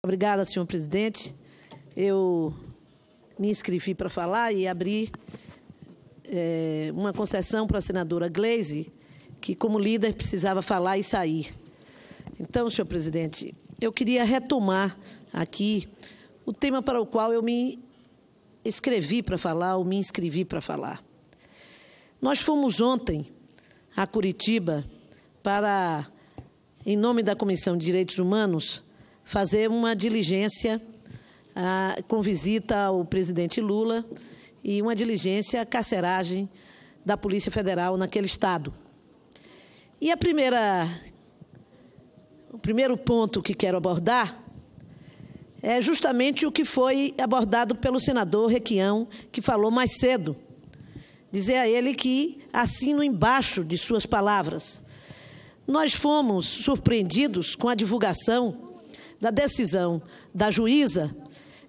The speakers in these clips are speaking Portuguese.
Obrigada, senhor presidente. Eu me inscrevi para falar e abri é, uma concessão para a senadora Gleise, que como líder precisava falar e sair. Então, senhor presidente, eu queria retomar aqui o tema para o qual eu me escrevi para falar ou me inscrevi para falar. Nós fomos ontem a Curitiba para, em nome da Comissão de Direitos Humanos, fazer uma diligência ah, com visita ao presidente Lula e uma diligência carceragem da Polícia Federal naquele estado. E a primeira, o primeiro ponto que quero abordar é justamente o que foi abordado pelo senador Requião, que falou mais cedo. Dizer a ele que assino embaixo de suas palavras. Nós fomos surpreendidos com a divulgação da decisão da juíza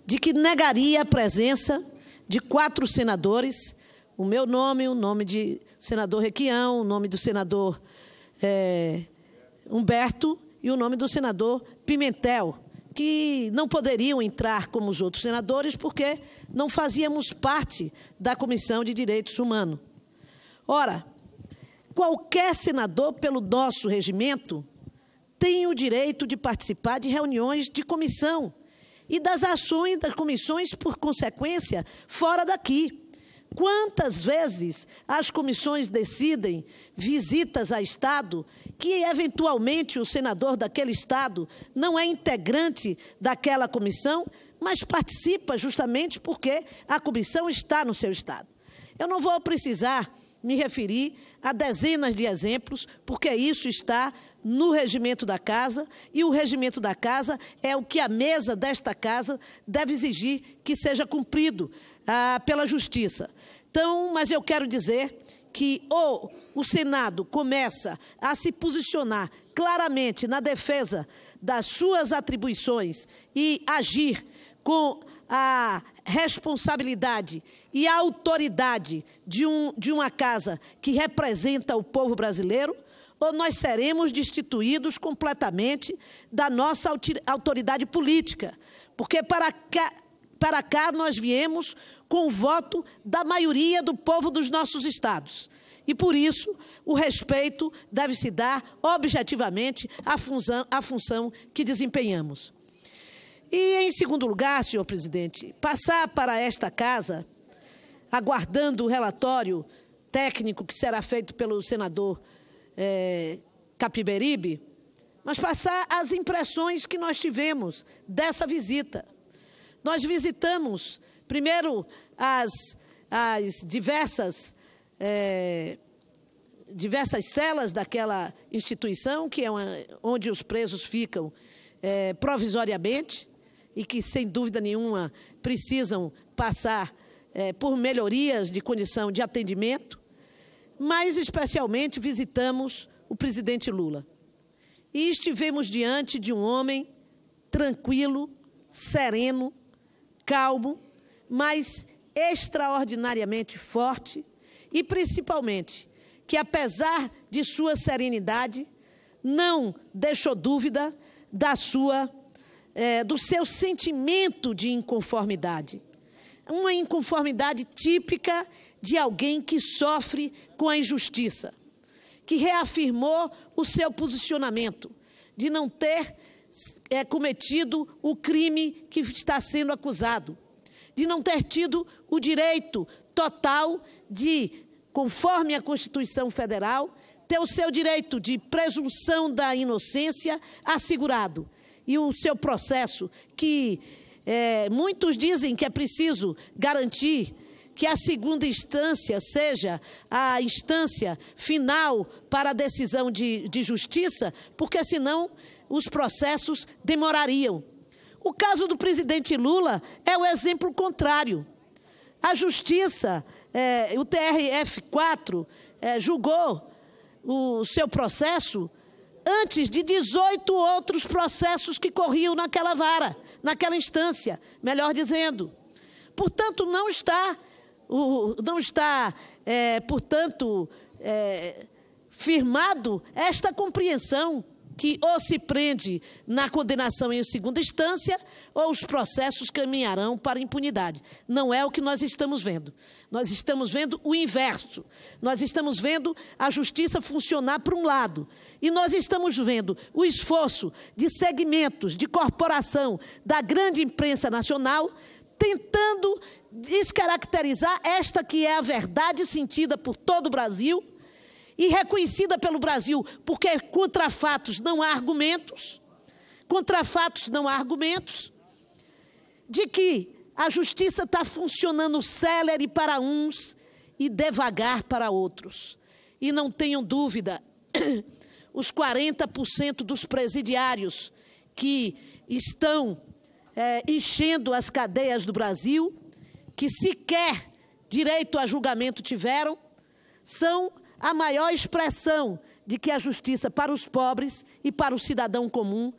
de que negaria a presença de quatro senadores, o meu nome, o nome de senador Requião, o nome do senador é, Humberto e o nome do senador Pimentel, que não poderiam entrar como os outros senadores porque não fazíamos parte da Comissão de Direitos Humanos. Ora, qualquer senador, pelo nosso regimento, têm o direito de participar de reuniões de comissão e das ações das comissões, por consequência, fora daqui. Quantas vezes as comissões decidem visitas a Estado que, eventualmente, o senador daquele Estado não é integrante daquela comissão, mas participa justamente porque a comissão está no seu Estado? Eu não vou precisar me referir a dezenas de exemplos, porque isso está no regimento da casa, e o regimento da casa é o que a mesa desta casa deve exigir que seja cumprido ah, pela justiça. Então, mas eu quero dizer que ou o Senado começa a se posicionar claramente na defesa das suas atribuições e agir com a responsabilidade e a autoridade de, um, de uma casa que representa o povo brasileiro, ou nós seremos destituídos completamente da nossa autoridade política, porque para cá, para cá nós viemos com o voto da maioria do povo dos nossos estados. E por isso, o respeito deve se dar objetivamente à função, à função que desempenhamos. E, em segundo lugar, senhor presidente, passar para esta casa, aguardando o relatório técnico que será feito pelo senador é, Capiberibe, mas passar as impressões que nós tivemos dessa visita. Nós visitamos, primeiro, as, as diversas. É, diversas celas daquela instituição, que é uma, onde os presos ficam é, provisoriamente e que, sem dúvida nenhuma, precisam passar é, por melhorias de condição de atendimento mas especialmente visitamos o presidente Lula. E estivemos diante de um homem tranquilo, sereno, calmo, mas extraordinariamente forte e, principalmente, que, apesar de sua serenidade, não deixou dúvida da sua, é, do seu sentimento de inconformidade. Uma inconformidade típica de alguém que sofre com a injustiça, que reafirmou o seu posicionamento de não ter é, cometido o crime que está sendo acusado, de não ter tido o direito total de, conforme a Constituição Federal, ter o seu direito de presunção da inocência assegurado e o seu processo que é, muitos dizem que é preciso garantir que a segunda instância seja a instância final para a decisão de, de justiça, porque senão os processos demorariam. O caso do presidente Lula é o exemplo contrário. A justiça, é, o TRF4, é, julgou o seu processo antes de 18 outros processos que corriam naquela vara, naquela instância, melhor dizendo. Portanto, não está o, não está, é, portanto, é, firmado esta compreensão que ou se prende na condenação em segunda instância, ou os processos caminharão para impunidade. Não é o que nós estamos vendo. Nós estamos vendo o inverso. Nós estamos vendo a justiça funcionar por um lado, e nós estamos vendo o esforço de segmentos, de corporação da grande imprensa nacional tentando descaracterizar esta que é a verdade sentida por todo o Brasil e reconhecida pelo Brasil, porque contra fatos não há argumentos, contra fatos não há argumentos, de que a justiça está funcionando célere para uns e devagar para outros. E não tenham dúvida, os 40% dos presidiários que estão é, enchendo as cadeias do Brasil, que sequer direito a julgamento tiveram, são a maior expressão de que a justiça para os pobres e para o cidadão comum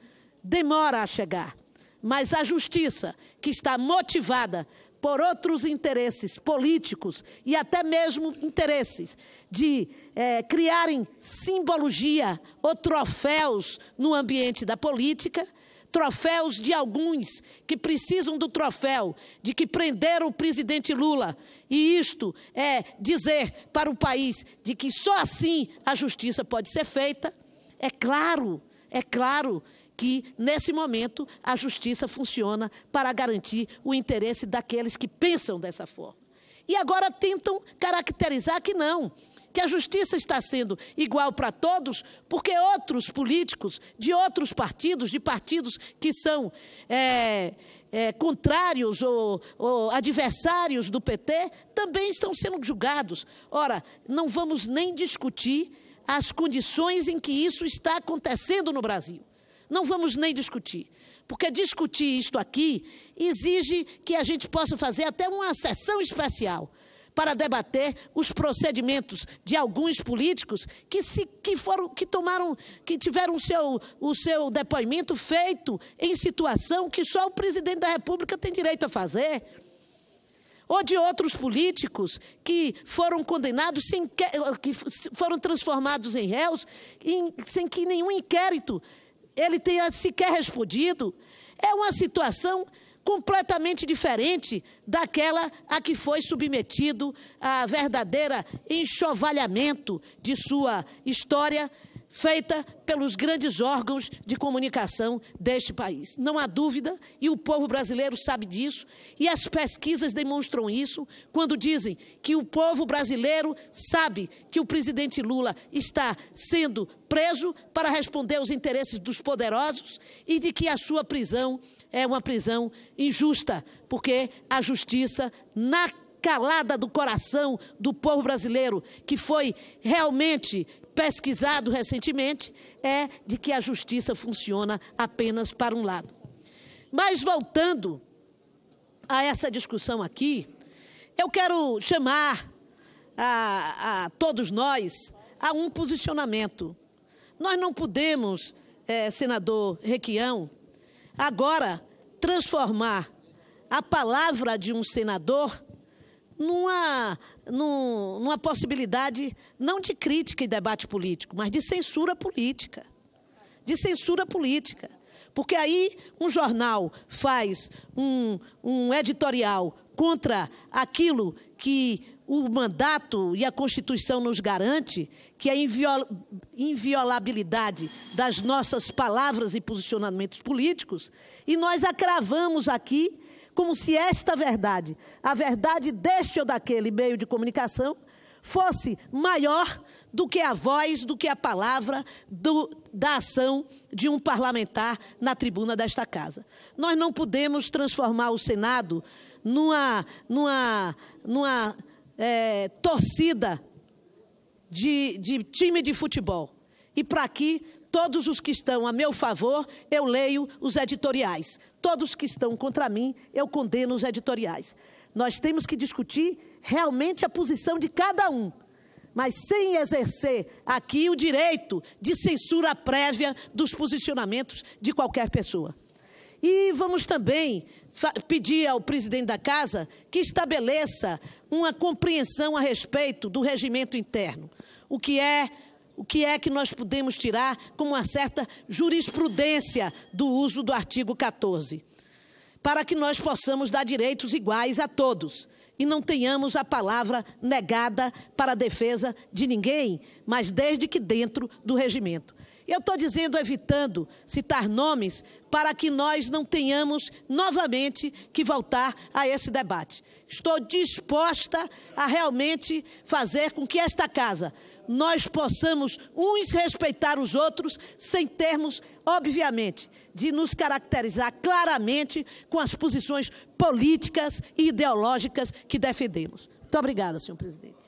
demora a chegar. Mas a justiça que está motivada por outros interesses políticos e até mesmo interesses de é, criarem simbologia ou troféus no ambiente da política, troféus de alguns que precisam do troféu de que prenderam o presidente Lula. E isto é dizer para o país de que só assim a justiça pode ser feita. É claro, é claro que, nesse momento, a justiça funciona para garantir o interesse daqueles que pensam dessa forma. E agora tentam caracterizar que não, que a justiça está sendo igual para todos, porque outros políticos de outros partidos, de partidos que são é, é, contrários ou, ou adversários do PT, também estão sendo julgados. Ora, não vamos nem discutir as condições em que isso está acontecendo no Brasil. Não vamos nem discutir porque discutir isto aqui exige que a gente possa fazer até uma sessão especial para debater os procedimentos de alguns políticos que, se, que foram que tomaram que tiveram o seu, o seu depoimento feito em situação que só o presidente da República tem direito a fazer ou de outros políticos que foram condenados sem que, que foram transformados em réus em, sem que nenhum inquérito ele tenha sequer respondido é uma situação completamente diferente daquela a que foi submetido a verdadeira enxovalhamento de sua história feita pelos grandes órgãos de comunicação deste país. Não há dúvida, e o povo brasileiro sabe disso, e as pesquisas demonstram isso quando dizem que o povo brasileiro sabe que o presidente Lula está sendo preso para responder aos interesses dos poderosos e de que a sua prisão é uma prisão injusta, porque a justiça na calada do coração do povo brasileiro, que foi realmente pesquisado recentemente é de que a justiça funciona apenas para um lado. Mas voltando a essa discussão aqui, eu quero chamar a, a todos nós a um posicionamento. Nós não podemos, é, senador Requião, agora transformar a palavra de um senador numa, numa possibilidade não de crítica e debate político, mas de censura política. De censura política. Porque aí um jornal faz um, um editorial contra aquilo que o mandato e a Constituição nos garante, que é a inviol inviolabilidade das nossas palavras e posicionamentos políticos, e nós acravamos aqui como se esta verdade, a verdade deste ou daquele meio de comunicação, fosse maior do que a voz, do que a palavra do, da ação de um parlamentar na tribuna desta casa. Nós não podemos transformar o Senado numa, numa, numa é, torcida de, de time de futebol. E para aqui Todos os que estão a meu favor, eu leio os editoriais. Todos que estão contra mim, eu condeno os editoriais. Nós temos que discutir realmente a posição de cada um, mas sem exercer aqui o direito de censura prévia dos posicionamentos de qualquer pessoa. E vamos também pedir ao presidente da casa que estabeleça uma compreensão a respeito do regimento interno. O que é o que é que nós podemos tirar como uma certa jurisprudência do uso do artigo 14, para que nós possamos dar direitos iguais a todos e não tenhamos a palavra negada para a defesa de ninguém, mas desde que dentro do regimento. Eu estou dizendo evitando citar nomes para que nós não tenhamos novamente que voltar a esse debate. Estou disposta a realmente fazer com que esta casa nós possamos uns respeitar os outros sem termos, obviamente, de nos caracterizar claramente com as posições políticas e ideológicas que defendemos. Muito obrigada, senhor presidente.